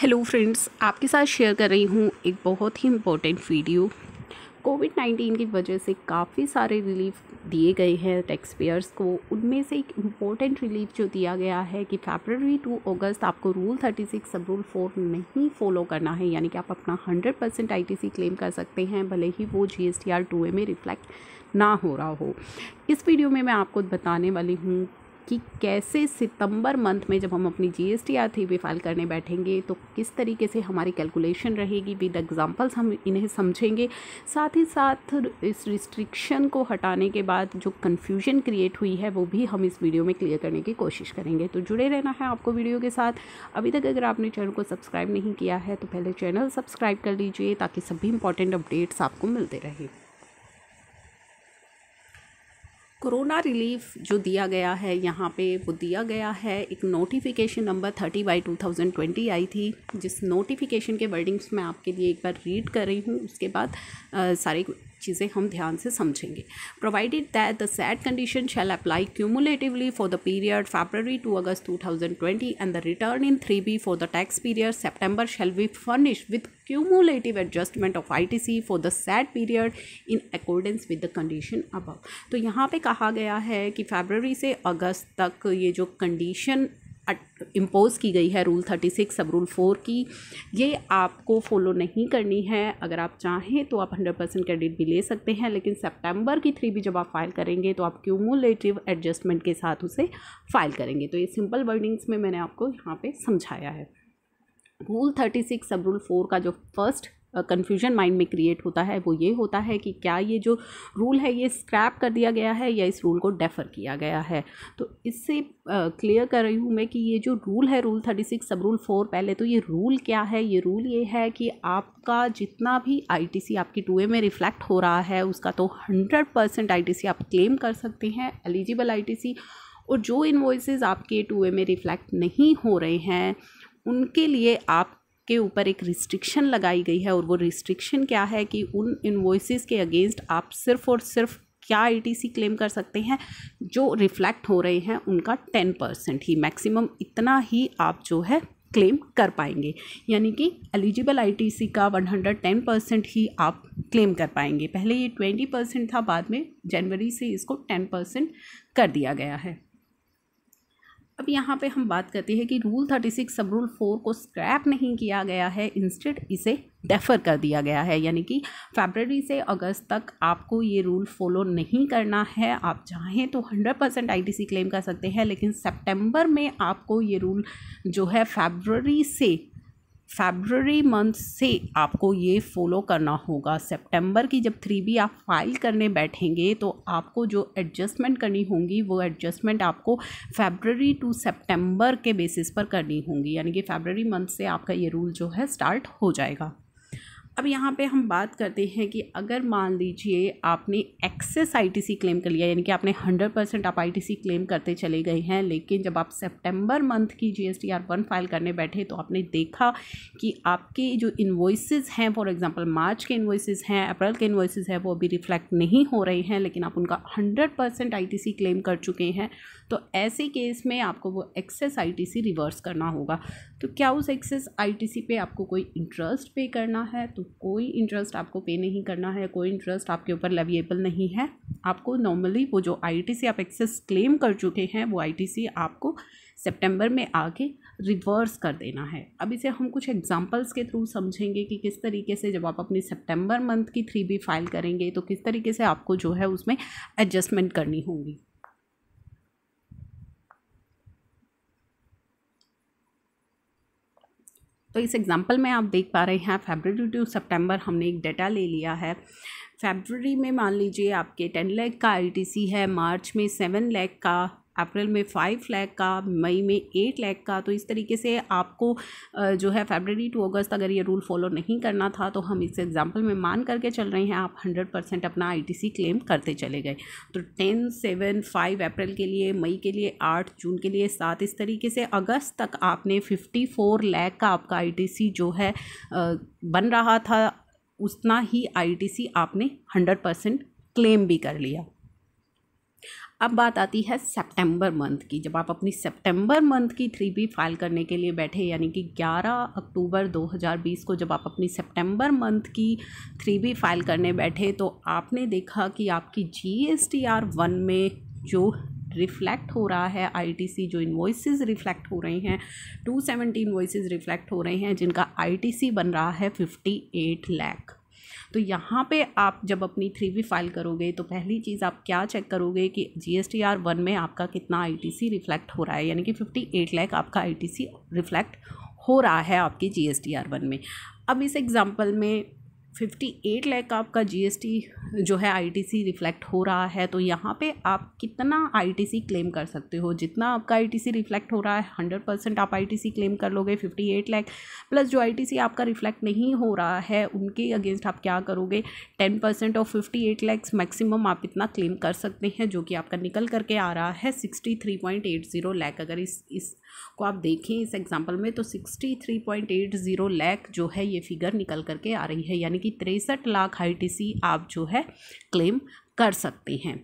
hello friends आपके साथ share कर रही हूँ एक बहुत ही इम्पोर्टेंट वीडियो कोविड नाइन्टीन की वजह से काफ़ी सारे रिलीफ दिए गए हैं टैक्स पेयर्स को उनमें से एक इम्पॉर्टेंट रिलीफ जो दिया गया है कि फेबररी टू अगस्त आपको rule thirty six sub rule four नहीं फॉलो करना है यानी कि आप अपना हंड्रेड परसेंट आई क्लेम कर सकते हैं भले ही वो G S T R two A में रिफ्लेक्ट ना हो रहा हो इस वीडियो में मैं आपको बताने वाली हूँ कि कैसे सितंबर मंथ में जब हम अपनी जीएसटी आती हुई फाइल करने बैठेंगे तो किस तरीके से हमारी कैलकुलेशन रहेगी विद एग्जांपल्स हम इन्हें समझेंगे साथ ही साथ इस रिस्ट्रिक्शन को हटाने के बाद जो कन्फ्यूजन क्रिएट हुई है वो भी हम इस वीडियो में क्लियर करने की कोशिश करेंगे तो जुड़े रहना है आपको वीडियो के साथ अभी तक अगर आपने चैनल को सब्सक्राइब नहीं किया है तो पहले चैनल सब्सक्राइब कर लीजिए ताकि सभी इंपॉर्टेंट अपडेट्स आपको मिलते रहे कोरोना रिलीफ जो दिया गया है यहाँ पे वो दिया गया है एक notification number thirty by two thousand twenty आई थी जिस नोटिफिकेशन के वर्डिंग्स मैं आपके लिए एक बार रीड कर रही हूँ उसके बाद आ, सारे चीज़ें हम ध्यान से समझेंगे provided that the said condition shall apply cumulatively for the period February to August two thousand twenty and the return in three B for the tax period September shall be furnish with cumulative adjustment of I T C for the said period in accordance with the condition above तो यहाँ पर कहा गया है कि February से अगस्त तक ये जो कंडीशन इम्पोज़ की गई है rule thirty six sub rule four की ये आपको फॉलो नहीं करनी है अगर आप चाहें तो आप हंड्रेड परसेंट क्रेडिट भी ले सकते हैं लेकिन सितंबर की थ्री भी जब आप फाइल करेंगे तो आप क्यूमुलेटिव एडजस्टमेंट के साथ उसे फाइल करेंगे तो ये सिंपल वर्डिंग्स में मैंने आपको यहाँ पर समझाया है rule thirty six sub rule four का जो फर्स्ट कन्फ्यूजन माइंड में क्रिएट होता है वो ये होता है कि क्या ये जो रूल है ये स्क्रैप कर दिया गया है या इस रूल को डेफर किया गया है तो इससे क्लियर कर रही हूँ मैं कि ये जो रूल है rule thirty six sub rule four पहले तो ये रूल क्या है ये रूल ये है कि आपका जितना भी आई आपकी टू में रिफ्लेक्ट हो रहा है उसका तो हंड्रेड परसेंट आई आप क्लेम कर सकते हैं एलिजिबल आई और जो इन्वॉइस आपके टू में रिफ्लेक्ट नहीं हो रहे हैं उनके लिए आप के ऊपर एक रिस्ट्रिक्शन लगाई गई है और वो रिस्ट्रिक्शन क्या है कि उन इन्वॉइसिस के अगेंस्ट आप सिर्फ और सिर्फ क्या आईटीसी क्लेम कर सकते हैं जो रिफ्लेक्ट हो रहे हैं उनका टेन परसेंट ही मैक्सिमम इतना ही आप जो है क्लेम कर पाएंगे यानी कि एलिजिबल आईटीसी का वन हंड्रेड टेन परसेंट ही आप क्लेम कर पाएंगे पहले ये ट्वेंटी परसेंट था बाद में जनवरी से इसको टेन परसेंट कर दिया गया है अब यहाँ पे हम बात करते हैं कि rule thirty six sub rule four को स्क्रैप नहीं किया गया है इंस्टेड इसे डेफर कर दिया गया है यानी कि फेबररी से अगस्त तक आपको ये रूल फॉलो नहीं करना है आप चाहें तो हंड्रेड परसेंट आई क्लेम कर सकते हैं लेकिन सितंबर में आपको ये रूल जो है फेबररी से फेबररी मंथ से आपको ये फॉलो करना होगा सितंबर की जब थ्री बी आप फाइल करने बैठेंगे तो आपको जो एडजस्टमेंट करनी होगी वो एडजस्टमेंट आपको फेबररी टू सितंबर के बेसिस पर करनी होगी यानी कि फेबररी मंथ से आपका ये रूल जो है स्टार्ट हो जाएगा अब यहाँ पे हम बात करते हैं कि अगर मान लीजिए आपने एक्सेस आईटीसी क्लेम कर लिया यानी कि आपने हंड्रेड परसेंट आप आईटीसी क्लेम करते चले गए हैं लेकिन जब आप सितंबर मंथ की जी आर वन फाइल करने बैठे तो आपने देखा कि आपके जो इन्वॉइसेस हैं फॉर एग्जांपल मार्च के इन्वॉइसेस हैं अप्रैल के इन्वॉइसेस हैं वो अभी रिफ्लेक्ट नहीं हो रहे हैं लेकिन आप उनका हंड्रेड परसेंट क्लेम कर चुके हैं तो ऐसे केस में आपको वो एक्सेस आई रिवर्स करना होगा तो क्या उस एक्सेस आईटीसी पे आपको कोई इंटरेस्ट पे करना है तो कोई इंटरेस्ट आपको पे नहीं करना है कोई इंटरेस्ट आपके ऊपर लेविएबल नहीं है आपको नॉर्मली वो जो आईटीसी आप एक्सेस क्लेम कर चुके हैं वो आईटीसी आपको सितंबर में आके रिवर्स कर देना है अब इसे हम कुछ एग्जांपल्स के थ्रू समझेंगे कि किस तरीके से जब आप अपनी सितंबर मंथ की थ्री बी फाइल करेंगे तो किस तरीके से आपको जो है उसमें एडजस्टमेंट करनी होगी तो इस एग्ज़ाम्पल में आप देख पा रहे हैं फेबररी टू सितंबर हमने एक डेटा ले लिया है फेबररी में मान लीजिए आपके टेन लैख का आई है मार्च में सेवन लैख का अप्रैल में फाइव लाख का मई में एट लाख का तो इस तरीके से आपको जो है फेबररी टू अगस्त अगर ये रूल फॉलो नहीं करना था तो हम इस एग्ज़ाम्पल में मान करके चल रहे हैं आप हंड्रेड परसेंट अपना आईटीसी क्लेम करते चले गए तो टेन सेवन फाइव अप्रैल के लिए मई के लिए आठ जून के लिए सात इस तरीके से अगस्त तक आपने फिफ्टी फोर लैख का आपका आई जो है बन रहा था उतना ही आई आपने हंड्रेड परसेंट क्लेम भी कर लिया अब बात आती है सितंबर मंथ की जब आप अपनी सितंबर मंथ की थ्री बी फाइल करने के लिए बैठे यानी कि 11 अक्टूबर 2020 को जब आप अपनी सितंबर मंथ की थ्री बी फाइल करने बैठे तो आपने देखा कि आपकी G S T R one में जो रिफ्लेक्ट हो रहा है आईटीसी जो इन्वॉइसेस रिफ्लेक्ट हो रहे हैं टू सेवेंटी इन्वॉइसेस रिफ्लेक्ट हो रहे हैं जिनका आईटीसी बन रहा है फिफ्टी एट लैख तो यहाँ पे आप जब अपनी थ्री वी फाइल करोगे तो पहली चीज़ आप क्या चेक करोगे कि G S T R one में आपका कितना आई टी सी रिफ्लेक्ट हो रहा है यानी कि फिफ्टी एट लैख आपका आई टी सी रिफ्लेक्ट हो रहा है आपकी G S T R one में अब इस एग्ज़ाम्पल में फिफ्टी एट लैख आपका जीएसटी जो है आईटीसी रिफ्लेक्ट हो रहा है तो यहाँ पे आप कितना आईटीसी क्लेम कर सकते हो जितना आपका आईटीसी रिफ्लेक्ट हो रहा है हंड्रेड परसेंट आप आईटीसी क्लेम कर लोगे फिफ्टी एट लैख प्लस जो आईटीसी आपका रिफ्लेक्ट नहीं हो रहा है उनके अगेंस्ट आप क्या करोगे टेन परसेंट और फिफ्टी एट लैक्स मैक्सिमम आप इतना क्लेम कर सकते हैं जो कि आपका निकल करके आ रहा है sixty three point eight zero lakh अगर इस इस को आप देखें इस एग्ज़ाम्पल में तो sixty three point eight zero lakh जो है ये फिगर निकल करके आ रही है यानी कि तिरसठ लाख आई आप जो है क्लेम कर सकते हैं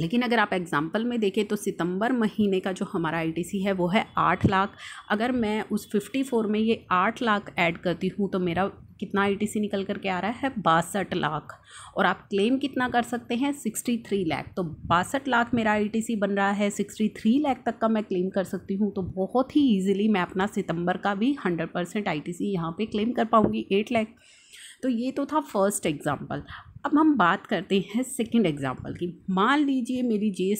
लेकिन अगर आप एग्ज़ाम्पल में देखें तो सितंबर महीने का जो हमारा आईटीसी है वो है आठ लाख अगर मैं उस फिफ्टी फोर में ये आठ लाख ऐड करती हूँ तो मेरा कितना आईटीसी निकल कर के आ रहा है बासठ लाख और आप क्लेम कितना कर सकते हैं सिक्सटी थ्री लैख तो बासठ लाख मेरा आईटीसी बन रहा है सिक्सटी थ्री लैख तक का मैं क्लेम कर सकती हूँ तो बहुत ही ईजिली मैं अपना सितंबर का भी हंड्रेड परसेंट आई टी यहाँ पर क्लेम कर पाऊँगी एट लैख तो ये तो था फर्स्ट एग्ज़ाम्पल अब हम बात करते हैं सेकेंड एग्ज़ाम्पल की मान लीजिए मेरी जी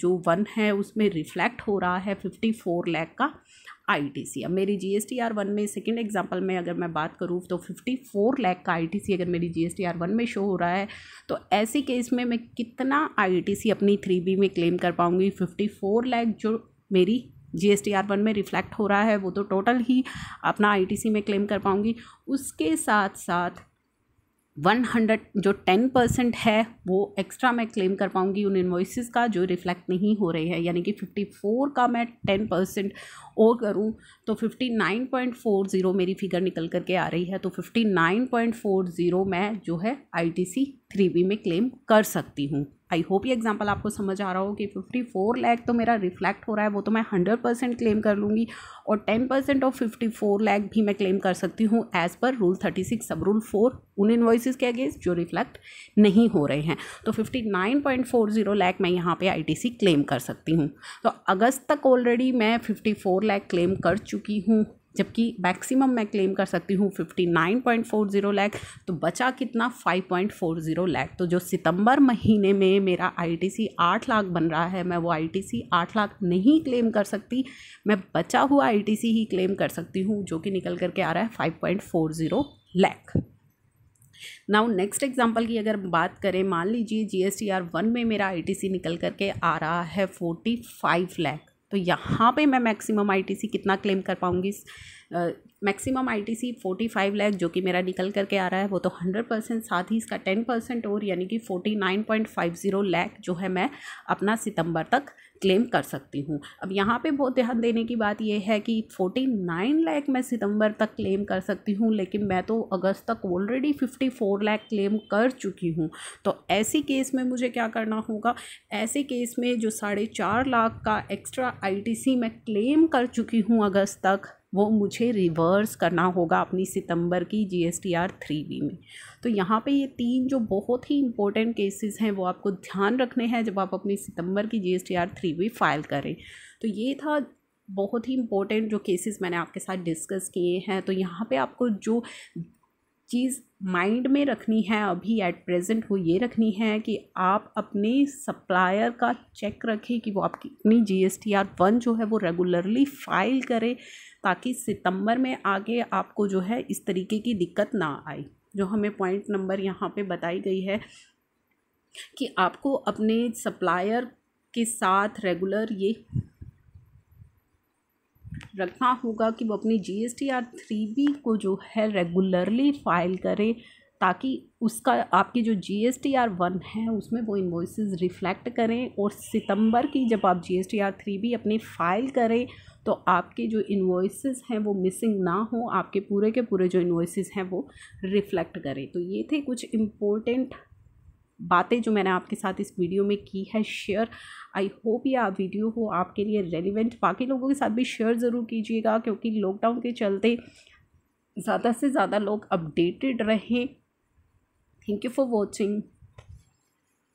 जो वन है उसमें रिफ्लेक्ट हो रहा है फिफ्टी फोर लैख का आई अब मेरी जी आर वन में सेकेंड एग्जाम्पल में अगर मैं बात करूँ तो फोर लैख का आई अगर मेरी जी आर वन में शो हो रहा है तो ऐसे केस में मैं कितना आई अपनी थ्री बी में क्लेम कर पाऊँगी फिफ्टी फोर लैख जो मेरी G S T R one में रिफ्लेक्ट हो रहा है वो तो टोटल ही अपना आई टी सी में क्लेम कर पाऊँगी उसके साथ साथ वन हंड्रेड जो टेन परसेंट है वो एक्स्ट्रा मैं क्लेम कर पाऊँगी उन इन्वॉइसिस का जो रिफ्लेक्ट नहीं हो रही है यानी कि फिफ्टी फोर का मैं टेन परसेंट और करूँ तो fifty nine point four zero मेरी फिगर निकल कर के आ रही है तो fifty nine point four zero मैं जो है I T C three B में क्लेम कर सकती हूँ आई होप ये एग्जाम्पल आपको समझ आ रहा हो कि फिफ्टी फोर लैख तो मेरा रिफ्लेक्ट हो रहा है वो तो मैं हंड्रेड परसेंट क्लेम कर लूँगी और ten percent of fifty four lakh भी मैं क्लेम कर सकती हूँ as per rule thirty six sub rule four उन इन्वॉइसिस के अगेंस्ट जो रिफ्लेक्ट नहीं हो रहे हैं तो fifty nine point four zero lakh मैं यहाँ पे सी क्लेम कर सकती हूँ तो अगस्त तक ऑलरेडी मैं फिफ्टी फोर लैख क्लेम कर चुकी हूँ जबकि मैक्सिमम मैं क्लेम कर सकती हूँ fifty nine point four zero lakh तो बचा कितना five point four zero lakh तो जो सितंबर महीने में मेरा आईटीसी आठ लाख बन रहा है मैं वो आईटीसी आठ लाख नहीं क्लेम कर सकती मैं बचा हुआ आईटीसी ही क्लेम कर सकती हूँ जो कि निकल करके आ रहा है five point four zero lakh now next example की अगर बात करें मान लीजिए G S T R one में मेरा आई टी सी निकल करके आ रहा है फोर्टी फाइव लैख तो यहाँ पे मैं मैक्सिमम आईटीसी कितना क्लेम कर पाऊँगी मैक्सिमम आईटीसी 45 लाख जो कि मेरा निकल करके आ रहा है वो तो 100 परसेंट साथ ही इसका 10 परसेंट और यानी कि 49.50 लाख जो है मैं अपना सितंबर तक क्लेम कर सकती हूँ अब यहाँ पे बहुत ध्यान देने की बात यह है कि फोर्टी नाइन लैख मैं सितंबर तक क्लेम कर सकती हूँ लेकिन मैं तो अगस्त तक already fifty four lakh claim कर चुकी हूँ तो ऐसे केस में मुझे क्या करना होगा ऐसे केस में जो साढ़े चार लाख का एक्स्ट्रा आईटीसी मैं क्लेम कर चुकी हूँ अगस्त तक वो मुझे रिवर्स करना होगा अपनी सितंबर की G S T R three B में तो यहाँ पे ये तीन जो बहुत ही इंपॉर्टेंट केसेस हैं वो आपको ध्यान रखने हैं जब आप अपनी सितंबर की G S T R three B file करें तो ये था बहुत ही इंपॉर्टेंट जो केसेस मैंने आपके साथ डिस्कस किए हैं तो यहाँ पे आपको जो चीज़ माइंड में रखनी है अभी एट प्रेजेंट वो ये रखनी है कि आप अपने सप्लायर का चेक रखें कि वो आपकी अपनी G S T R one जो है वो रेगुलरली फाइल करें ताकि सितंबर में आगे आपको जो है इस तरीके की दिक्कत ना आए जो हमें पॉइंट नंबर यहाँ पे बताई गई है कि आपको अपने सप्लायर के साथ रेगुलर ये रखना होगा कि वो अपनी G S T R three B को जो है रेगुलरली फाइल करें ताकि उसका आपकी जो G S T R one है उसमें वो इन्वॉइसेस रिफ्लेक्ट करें और सितंबर की जब आप G S T R three B अपनी फ़ाइल करें तो आपके जो इन्वॉइसेस हैं वो मिसिंग ना हो आपके पूरे के पूरे जो इन्वॉइसेस हैं वो रिफ्लेक्ट करें तो ये थे कुछ इम्पोर्टेंट बातें जो मैंने आपके साथ इस वीडियो में की है शेयर आई होप ये आप वीडियो हो आपके लिए रेलिवेंट बाकी लोगों के साथ भी शेयर ज़रूर कीजिएगा क्योंकि लॉकडाउन के चलते ज़्यादा से ज़्यादा लोग अपडेटेड रहें थैंक यू फॉर वॉचिंग